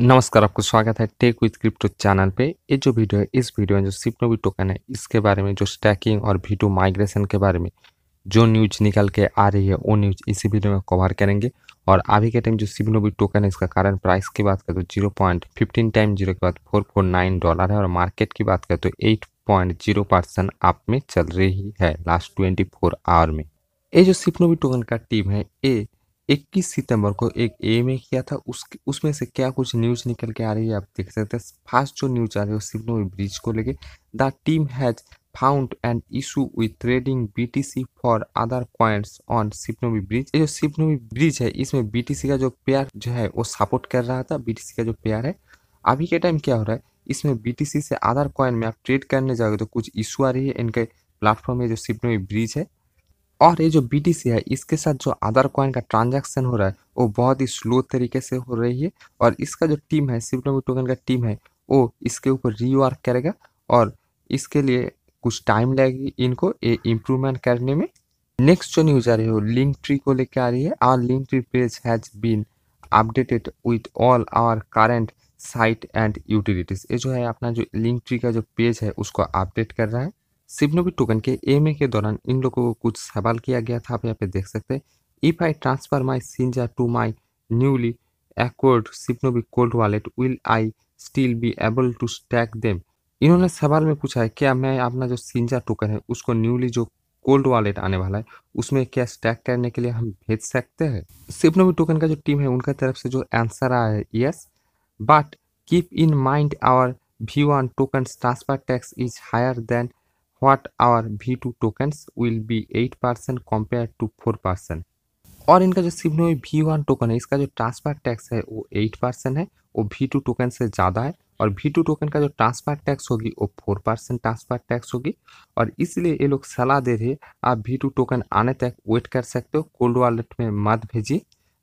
नमस्कार आपको स्वागत है टेक विथ क्रिप्टो चैनल पे ये जो वीडियो है इस वीडियो में जो सिपनोवी टोकन है इसके बारे में जो स्टैकिंग और वी माइग्रेशन के बारे में जो न्यूज निकल के आ रही है वो न्यूज इसी वीडियो में कवर करेंगे और अभी के टाइम जो सिपनोवी टोकन है इसका कारण प्राइस की बात करें तो zero point fifteen time zero के बाद फोर फोर नाइन डॉलर है और मार्केट की बात करें तो eight point zero percent up में चल रही है लास्ट ट्वेंटी फोर आवर में ये जो सिपनोवी टोकन का टीम है ये 21 सितंबर को एक ए में किया था उसके उसमें से क्या कुछ न्यूज निकल के आ रही है आप देख सकते हैं फास्ट जो न्यूज आ रही है सिग्नो ब्रिज को लेके the team has found and issue with trading BTC for other coins on सिपनोवी ब्रिज ये जो सिपनोवी ब्रिज है इसमें बीटीसी का जो पेयर जो है वो सपोर्ट कर रहा था बीटीसी का जो पेयर है अभी के टाइम क्या हो रहा है इसमें बीटीसी से अदर कॉइन में आप ट्रेड करने जाओगे तो कुछ इशू आ रही है इनके प्लेटफॉर्म में जो सिपनोवी ब्रिज है और ये जो बी है इसके साथ जो आधार कॉइन का ट्रांजैक्शन हो रहा है वो बहुत ही स्लो तरीके से हो रही है और इसका जो टीम है सिप्लोमी टोकन का टीम है वो इसके ऊपर रीवर्क करेगा और इसके लिए कुछ टाइम लगेगी इनको ये इम्प्रूवमेंट करने में नेक्स्ट जो न्यूज आ रही है वो लिंक ट्री को लेकर आ रही है our link tree page has been updated with all our current site and utilities ये जो है अपना जो लिंक ट्री का जो पेज है उसको अपडेट कर रहा है सिबनोबी टोकन के एम के दौरान इन लोगों को कुछ सवाल किया गया था आप यहाँ पे देख सकते हैं इफ आई ट्रांसफर माई सिंजा टू माई न्यूली एक्वर्ड सिपनोबी cold wallet will I still be able to stake them इन्होंने सवाल में पूछा है क्या मैं अपना जो सिंजा टोकन है उसको न्यूली जो कोल्ड वॉलेट आने वाला है उसमें क्या स्टैक करने के लिए हम भेज सकते हैं सिपनोबी टोकन का जो टीम है उनका तरफ से जो आंसर आया है yes but keep in mind our V one token transfer tax is higher than what our V2 tokens will be 8% compared to 4%. और इनका जो सिग्नो वी वन टोकन है इसका जो ट्रांसफर टैक्स है वो एट परसेंट है वो वी टू टोकन से ज़्यादा है और वी टू टोकन का जो ट्रांसफर टैक्स होगी वो फोर परसेंट ट्रांसफर टैक्स होगी और इसलिए ये लोग सलाह दे रहे आप वी टू टोकन आने तक वेट कर सकते हो कोल्ड वॉलेट में मत भेजिए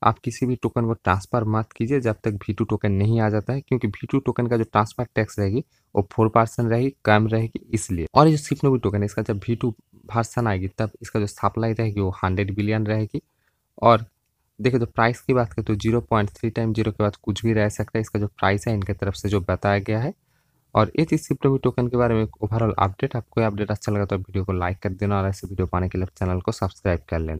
आप किसी भी टोकन को ट्रांसफ़र मत कीजिए जब तक वी टू टोकन नहीं आ जाता है क्योंकि वी टू टोकन का जो ट्रांसफ़र टैक्स रहेगी वो फोर परसेंट रहेगी कम रहेगी इसलिए और ये जो सिपनोवी टोकन है इसका जब वी टू वर्सन आएगी तब इसका जो सप्लाई रहेगी वो हंड्रेड बिलियन रहेगी और देखिए जो तो प्राइस की बात करें तो zero point three time zero के बाद कुछ भी रह सकता है इसका जो प्राइस है इनके तरफ से जो बताया गया है और ये सिप्टो भी टोकन के बारे में ओवरऑल अपडेट आपको अपडेट अच्छा लगा तो वीडियो को लाइक कर देना और ऐसे वीडियो पाने के लिए चैनल को सब्सक्राइब कर लेना